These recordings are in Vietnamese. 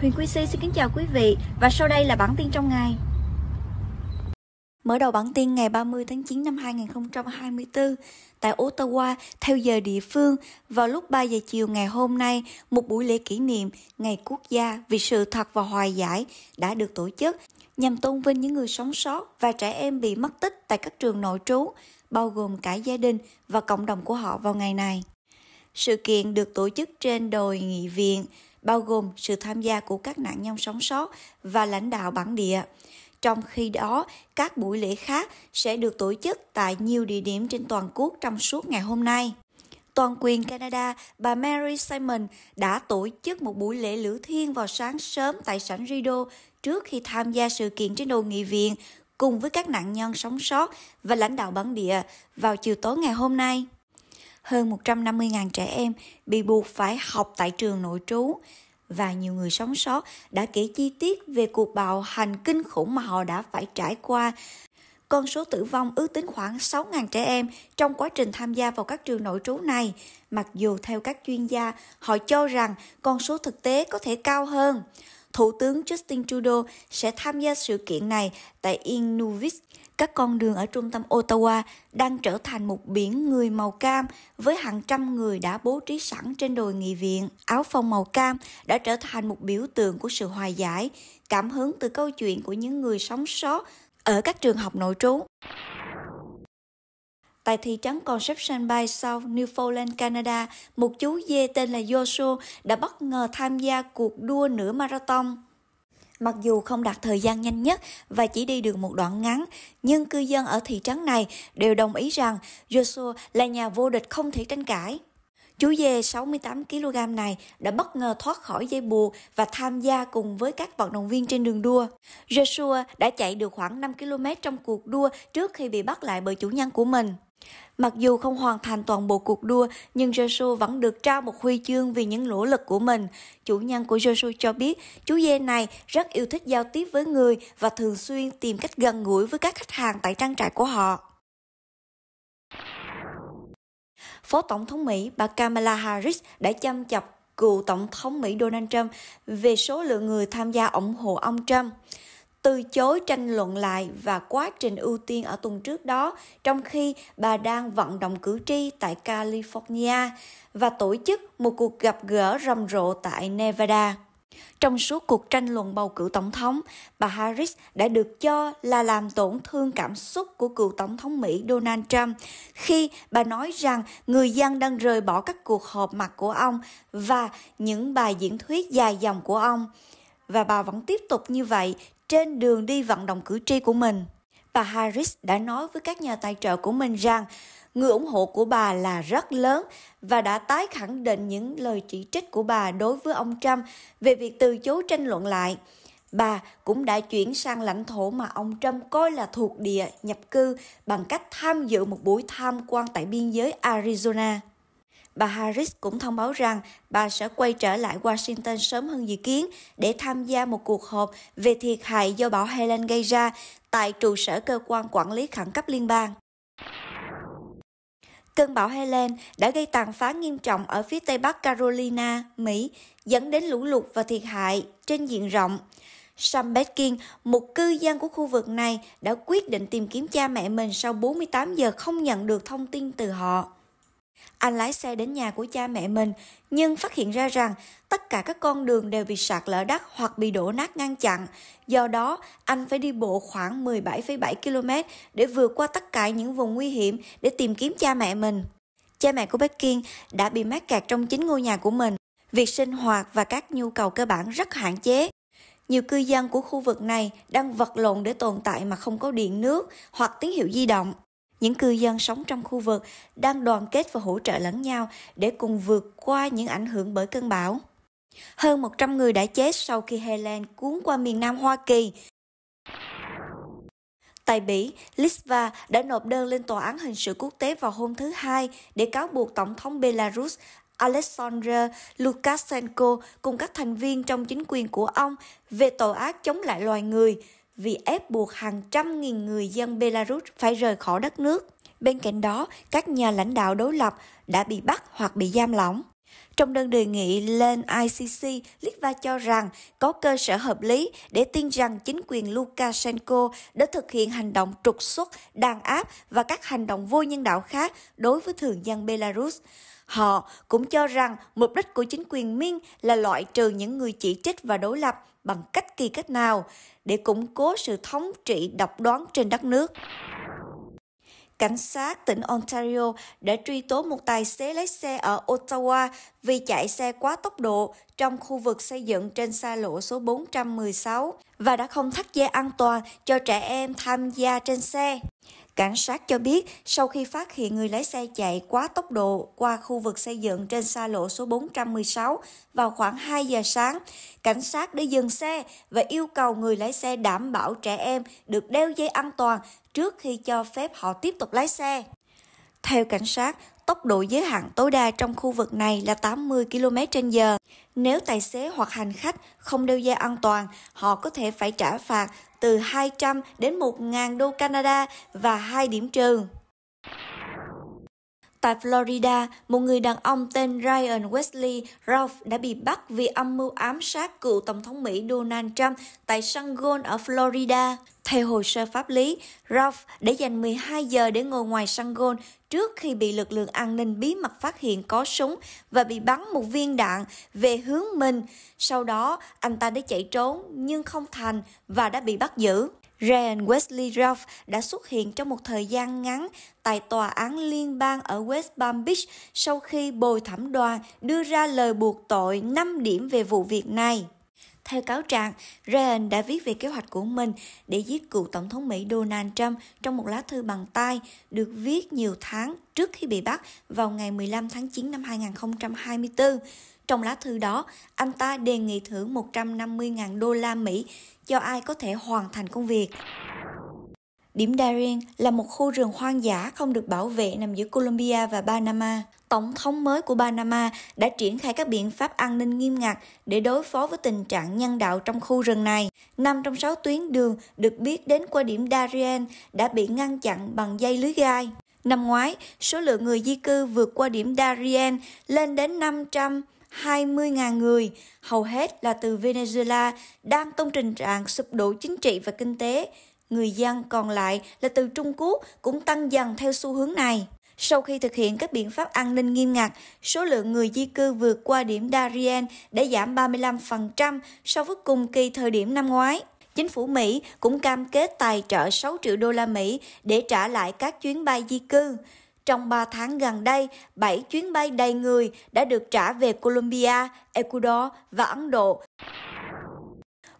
Huyền Quy Si xin kính chào quý vị và sau đây là bản tin trong ngày. Mở đầu bản tin ngày 30 tháng 9 năm 2024, tại Ottawa, theo giờ địa phương, vào lúc 3 giờ chiều ngày hôm nay, một buổi lễ kỷ niệm Ngày Quốc gia vì sự thật và hòa giải đã được tổ chức nhằm tôn vinh những người sống sót và trẻ em bị mất tích tại các trường nội trú, bao gồm cả gia đình và cộng đồng của họ vào ngày này. Sự kiện được tổ chức trên đồi nghị viện bao gồm sự tham gia của các nạn nhân sống sót và lãnh đạo bản địa. Trong khi đó, các buổi lễ khác sẽ được tổ chức tại nhiều địa điểm trên toàn quốc trong suốt ngày hôm nay. Toàn quyền Canada, bà Mary Simon đã tổ chức một buổi lễ lửa thiên vào sáng sớm tại sảnh Rideau trước khi tham gia sự kiện trên đồ nghị viện cùng với các nạn nhân sống sót và lãnh đạo bản địa vào chiều tối ngày hôm nay hơn 150.000 trẻ em bị buộc phải học tại trường nội trú và nhiều người sống sót đã kể chi tiết về cuộc bạo hành kinh khủng mà họ đã phải trải qua. Con số tử vong ước tính khoảng 6.000 trẻ em trong quá trình tham gia vào các trường nội trú này, mặc dù theo các chuyên gia, họ cho rằng con số thực tế có thể cao hơn. Thủ tướng Justin Trudeau sẽ tham gia sự kiện này tại Inuvik. Các con đường ở trung tâm Ottawa đang trở thành một biển người màu cam với hàng trăm người đã bố trí sẵn trên đồi nghị viện. Áo phông màu cam đã trở thành một biểu tượng của sự hòa giải, cảm hứng từ câu chuyện của những người sống sót ở các trường học nội trú tại thị trấn Conception Bay, South Newfoundland, Canada, một chú dê tên là Joshua đã bất ngờ tham gia cuộc đua nửa marathon. Mặc dù không đạt thời gian nhanh nhất và chỉ đi được một đoạn ngắn, nhưng cư dân ở thị trấn này đều đồng ý rằng Joshua là nhà vô địch không thể tranh cãi. Chú dê 68kg này đã bất ngờ thoát khỏi dây buộc và tham gia cùng với các vận động viên trên đường đua. Joshua đã chạy được khoảng 5 km trong cuộc đua trước khi bị bắt lại bởi chủ nhân của mình. Mặc dù không hoàn thành toàn bộ cuộc đua, nhưng Joshua vẫn được trao một huy chương vì những nỗ lực của mình. Chủ nhân của Joshua cho biết, chú dê này rất yêu thích giao tiếp với người và thường xuyên tìm cách gần gũi với các khách hàng tại trang trại của họ. Phó Tổng thống Mỹ bà Kamala Harris đã chăm chọc cựu Tổng thống Mỹ Donald Trump về số lượng người tham gia ủng hộ ông Trump từ chối tranh luận lại và quá trình ưu tiên ở tuần trước đó trong khi bà đang vận động cử tri tại California và tổ chức một cuộc gặp gỡ rầm rộ tại Nevada. Trong suốt cuộc tranh luận bầu cử tổng thống, bà Harris đã được cho là làm tổn thương cảm xúc của cựu tổng thống Mỹ Donald Trump khi bà nói rằng người dân đang rời bỏ các cuộc họp mặt của ông và những bài diễn thuyết dài dòng của ông. Và bà vẫn tiếp tục như vậy trên đường đi vận động cử tri của mình bà Harris đã nói với các nhà tài trợ của mình rằng người ủng hộ của bà là rất lớn và đã tái khẳng định những lời chỉ trích của bà đối với ông Trump về việc từ chối tranh luận lại. Bà cũng đã chuyển sang lãnh thổ mà ông Trump coi là thuộc địa nhập cư bằng cách tham dự một buổi tham quan tại biên giới Arizona bà Harris cũng thông báo rằng bà sẽ quay trở lại Washington sớm hơn dự kiến để tham gia một cuộc họp về thiệt hại do bão Helen gây ra tại trụ sở cơ quan quản lý khẩn cấp liên bang. Cơn bão Helen đã gây tàn phá nghiêm trọng ở phía tây bắc Carolina, Mỹ, dẫn đến lũ lụt và thiệt hại trên diện rộng. Sam Betkin, một cư dân của khu vực này, đã quyết định tìm kiếm cha mẹ mình sau 48 giờ không nhận được thông tin từ họ. Anh lái xe đến nhà của cha mẹ mình, nhưng phát hiện ra rằng tất cả các con đường đều bị sạt lở đất hoặc bị đổ nát ngăn chặn. Do đó, anh phải đi bộ khoảng 17,7 km để vượt qua tất cả những vùng nguy hiểm để tìm kiếm cha mẹ mình. Cha mẹ của Becky đã bị mắc kẹt trong chính ngôi nhà của mình. Việc sinh hoạt và các nhu cầu cơ bản rất hạn chế. Nhiều cư dân của khu vực này đang vật lộn để tồn tại mà không có điện nước hoặc tín hiệu di động những cư dân sống trong khu vực đang đoàn kết và hỗ trợ lẫn nhau để cùng vượt qua những ảnh hưởng bởi cơn bão. Hơn 100 người đã chết sau khi Helen cuốn qua miền Nam Hoa Kỳ. Tại Bỉ, Litva đã nộp đơn lên Tòa án Hình sự Quốc tế vào hôm thứ Hai để cáo buộc Tổng thống Belarus Alexander Lukashenko cùng các thành viên trong chính quyền của ông về tội ác chống lại loài người – vì ép buộc hàng trăm nghìn người dân Belarus phải rời khỏi đất nước. Bên cạnh đó, các nhà lãnh đạo đối lập đã bị bắt hoặc bị giam lỏng. Trong đơn đề nghị lên ICC, Litva cho rằng có cơ sở hợp lý để tin rằng chính quyền Lukashenko đã thực hiện hành động trục xuất, đàn áp và các hành động vô nhân đạo khác đối với thường dân Belarus. Họ cũng cho rằng mục đích của chính quyền Minh là loại trừ những người chỉ trích và đối lập bằng cách kỳ cách nào để củng cố sự thống trị độc đoán trên đất nước cảnh sát tỉnh Ontario đã truy tố một tài xế lái xe ở Ottawa vì chạy xe quá tốc độ trong khu vực xây dựng trên xa lộ số 416 và đã không thắt dây an toàn cho trẻ em tham gia trên xe. Cảnh sát cho biết sau khi phát hiện người lái xe chạy quá tốc độ qua khu vực xây dựng trên xa lộ số 416 vào khoảng 2 giờ sáng, cảnh sát đã dừng xe và yêu cầu người lái xe đảm bảo trẻ em được đeo dây an toàn trước khi cho phép họ tiếp tục lái xe. Theo cảnh sát, tốc độ giới hạn tối đa trong khu vực này là 80 km h Nếu tài xế hoặc hành khách không đeo dây an toàn, họ có thể phải trả phạt từ 200 đến 1.000 đô Canada và 2 điểm trừ. Tại Florida, một người đàn ông tên Ryan Wesley Ralph đã bị bắt vì âm mưu ám sát cựu Tổng thống Mỹ Donald Trump tại sân golf ở Florida. Theo hồ sơ pháp lý, Ralph đã dành 12 giờ để ngồi ngoài sân golf trước khi bị lực lượng an ninh bí mật phát hiện có súng và bị bắn một viên đạn về hướng mình. Sau đó, anh ta đã chạy trốn nhưng không thành và đã bị bắt giữ. Ryan Wesley Ralph đã xuất hiện trong một thời gian ngắn tại tòa án liên bang ở West Palm Beach sau khi bồi thẩm đoàn đưa ra lời buộc tội 5 điểm về vụ việc này. Theo cáo trạng, Ryan đã viết về kế hoạch của mình để giết cựu Tổng thống Mỹ Donald Trump trong một lá thư bằng tay được viết nhiều tháng trước khi bị bắt vào ngày 15 tháng 9 năm 2024. Trong lá thư đó, anh ta đề nghị thưởng 150.000 đô la Mỹ cho ai có thể hoàn thành công việc. Điểm Darien là một khu rừng hoang dã không được bảo vệ nằm giữa Colombia và Panama. Tổng thống mới của Panama đã triển khai các biện pháp an ninh nghiêm ngặt để đối phó với tình trạng nhân đạo trong khu rừng này. Năm trong sáu tuyến đường được biết đến qua điểm Darien đã bị ngăn chặn bằng dây lưới gai. Năm ngoái, số lượng người di cư vượt qua điểm Darien lên đến 500 20.000 người, hầu hết là từ Venezuela, đang trong tình trạng sụp đổ chính trị và kinh tế. Người dân còn lại là từ Trung Quốc cũng tăng dần theo xu hướng này. Sau khi thực hiện các biện pháp an ninh nghiêm ngặt, số lượng người di cư vượt qua điểm Darien đã giảm 35% so với cùng kỳ thời điểm năm ngoái. Chính phủ Mỹ cũng cam kết tài trợ 6 triệu đô la Mỹ để trả lại các chuyến bay di cư. Trong 3 tháng gần đây, 7 chuyến bay đầy người đã được trả về Colombia, Ecuador và Ấn Độ.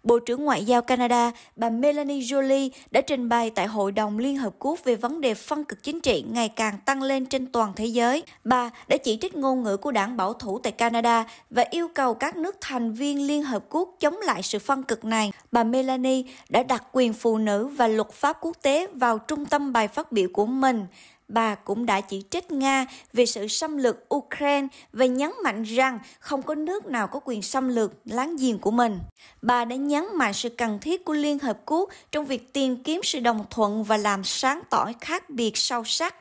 Bộ trưởng Ngoại giao Canada, bà Melanie Jolie đã trình bày tại Hội đồng Liên Hợp Quốc về vấn đề phân cực chính trị ngày càng tăng lên trên toàn thế giới. Bà đã chỉ trích ngôn ngữ của đảng bảo thủ tại Canada và yêu cầu các nước thành viên Liên Hợp Quốc chống lại sự phân cực này. Bà Melanie đã đặt quyền phụ nữ và luật pháp quốc tế vào trung tâm bài phát biểu của mình bà cũng đã chỉ trích Nga về sự xâm lược Ukraine và nhấn mạnh rằng không có nước nào có quyền xâm lược láng giềng của mình. Bà đã nhấn mạnh sự cần thiết của Liên Hợp Quốc trong việc tìm kiếm sự đồng thuận và làm sáng tỏ khác biệt sâu sắc.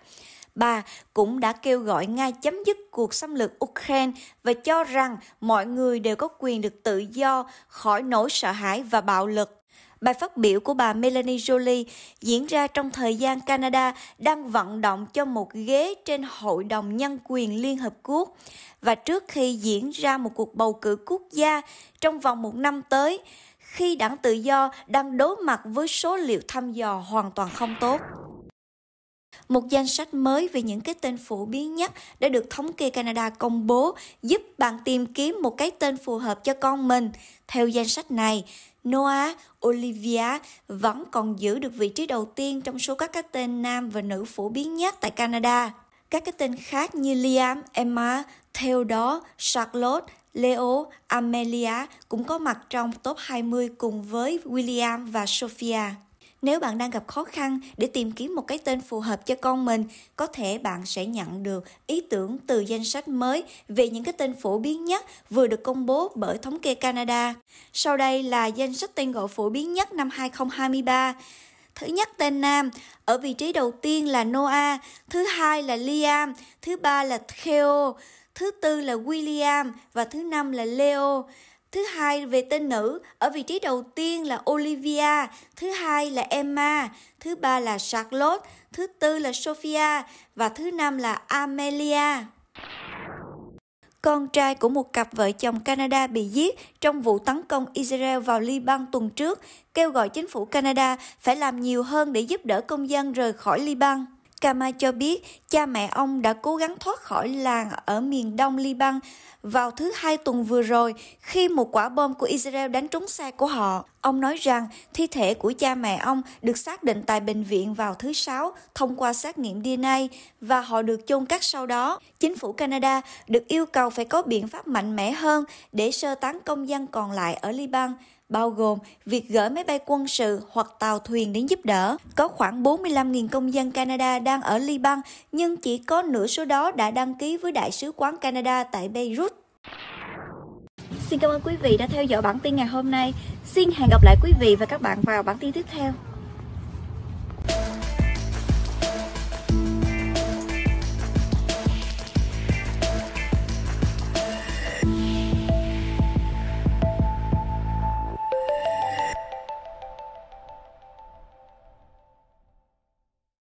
Bà cũng đã kêu gọi Nga chấm dứt cuộc xâm lược Ukraine và cho rằng mọi người đều có quyền được tự do khỏi nỗi sợ hãi và bạo lực. Bài phát biểu của bà Melanie Jolie diễn ra trong thời gian Canada đang vận động cho một ghế trên Hội đồng Nhân quyền Liên Hợp Quốc và trước khi diễn ra một cuộc bầu cử quốc gia trong vòng một năm tới, khi đảng tự do đang đối mặt với số liệu thăm dò hoàn toàn không tốt. Một danh sách mới về những cái tên phổ biến nhất đã được thống kê Canada công bố giúp bạn tìm kiếm một cái tên phù hợp cho con mình. Theo danh sách này, Noah, Olivia vẫn còn giữ được vị trí đầu tiên trong số các cái tên nam và nữ phổ biến nhất tại Canada. Các cái tên khác như Liam, Emma, Theodore, Charlotte, Leo, Amelia cũng có mặt trong top 20 cùng với William và Sophia. Nếu bạn đang gặp khó khăn để tìm kiếm một cái tên phù hợp cho con mình, có thể bạn sẽ nhận được ý tưởng từ danh sách mới về những cái tên phổ biến nhất vừa được công bố bởi thống kê Canada. Sau đây là danh sách tên gọi phổ biến nhất năm 2023. Thứ nhất tên nam, ở vị trí đầu tiên là Noah, thứ hai là Liam, thứ ba là Theo, thứ tư là William và thứ năm là Leo. Thứ hai về tên nữ, ở vị trí đầu tiên là Olivia, thứ hai là Emma, thứ ba là Charlotte, thứ tư là Sophia và thứ năm là Amelia. Con trai của một cặp vợ chồng Canada bị giết trong vụ tấn công Israel vào Liban tuần trước, kêu gọi chính phủ Canada phải làm nhiều hơn để giúp đỡ công dân rời khỏi Liban. Kama cho biết cha mẹ ông đã cố gắng thoát khỏi làng ở miền đông Liban vào thứ hai tuần vừa rồi khi một quả bom của Israel đánh trúng xe của họ. Ông nói rằng thi thể của cha mẹ ông được xác định tại bệnh viện vào thứ Sáu thông qua xét nghiệm DNA và họ được chôn cất sau đó. Chính phủ Canada được yêu cầu phải có biện pháp mạnh mẽ hơn để sơ tán công dân còn lại ở Liban bao gồm việc gửi máy bay quân sự hoặc tàu thuyền đến giúp đỡ. Có khoảng 45.000 công dân Canada đang ở Liban, nhưng chỉ có nửa số đó đã đăng ký với Đại sứ quán Canada tại Beirut. Xin cảm ơn quý vị đã theo dõi bản tin ngày hôm nay. Xin hẹn gặp lại quý vị và các bạn vào bản tin tiếp theo.